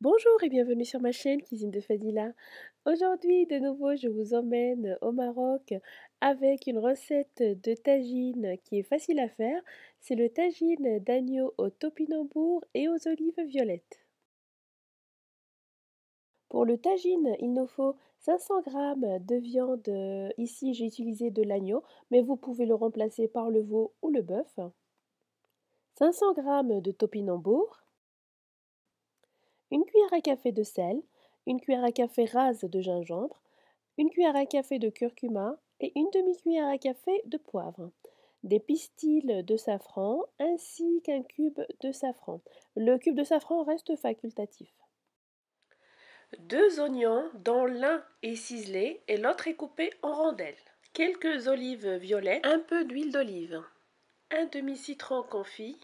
Bonjour et bienvenue sur ma chaîne Cuisine de Fadila. Aujourd'hui, de nouveau, je vous emmène au Maroc avec une recette de tagine qui est facile à faire. C'est le tagine d'agneau au topinambour et aux olives violettes. Pour le tagine, il nous faut 500 g de viande. Ici, j'ai utilisé de l'agneau, mais vous pouvez le remplacer par le veau ou le bœuf. 500 g de topinambour, une cuillère à café de sel, une cuillère à café rase de gingembre, une cuillère à café de curcuma et une demi-cuillère à café de poivre, des pistils de safran ainsi qu'un cube de safran. Le cube de safran reste facultatif. Deux oignons dont l'un est ciselé et l'autre est coupé en rondelles. Quelques olives violettes, un peu d'huile d'olive, un demi-citron confit,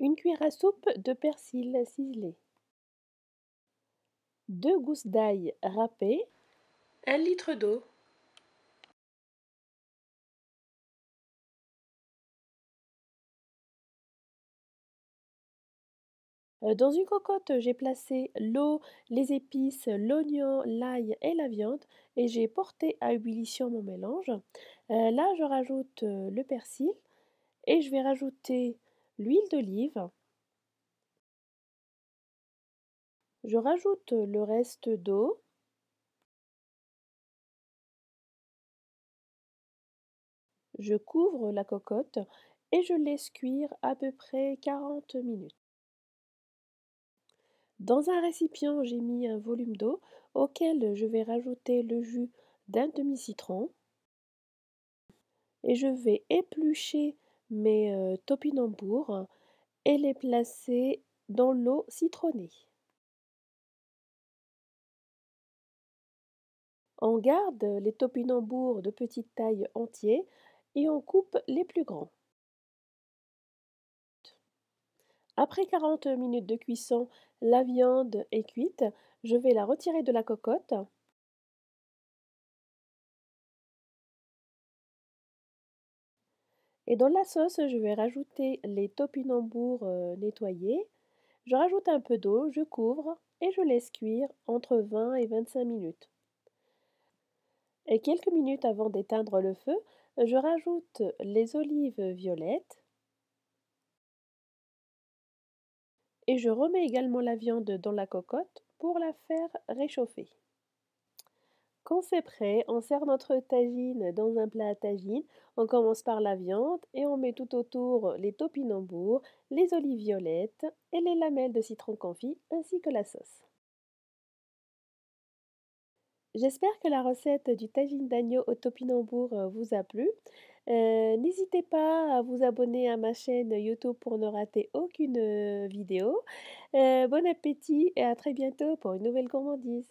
une cuillère à soupe de persil ciselé, deux gousses d'ail râpées, un litre d'eau, euh, Dans une cocotte, j'ai placé l'eau, les épices, l'oignon, l'ail et la viande et j'ai porté à ébullition mon mélange. Euh, là, je rajoute euh, le persil et je vais rajouter l'huile d'olive. Je rajoute le reste d'eau. Je couvre la cocotte et je laisse cuire à peu près 40 minutes. Dans un récipient, j'ai mis un volume d'eau auquel je vais rajouter le jus d'un demi-citron et je vais éplucher mes topinambours elle et les placer dans l'eau citronnée. On garde les topinambours de petite taille entiers et on coupe les plus grands. Après 40 minutes de cuisson, la viande est cuite. Je vais la retirer de la cocotte Et dans la sauce, je vais rajouter les topinambours euh, nettoyés. Je rajoute un peu d'eau, je couvre et je laisse cuire entre 20 et 25 minutes. Et quelques minutes avant d'éteindre le feu, je rajoute les olives violettes. Et je remets également la viande dans la cocotte pour la faire réchauffer. Quand c'est prêt, on sert notre tagine dans un plat à tagine. On commence par la viande et on met tout autour les topinambours, les olives violettes et les lamelles de citron confit ainsi que la sauce. J'espère que la recette du tagine d'agneau au topinambours euh, vous a plu. Euh, n'hésitez pas à vous abonner à ma chaîne YouTube pour ne rater aucune euh, vidéo. bon appétit et à très bientôt pour une nouvelle gourmandise.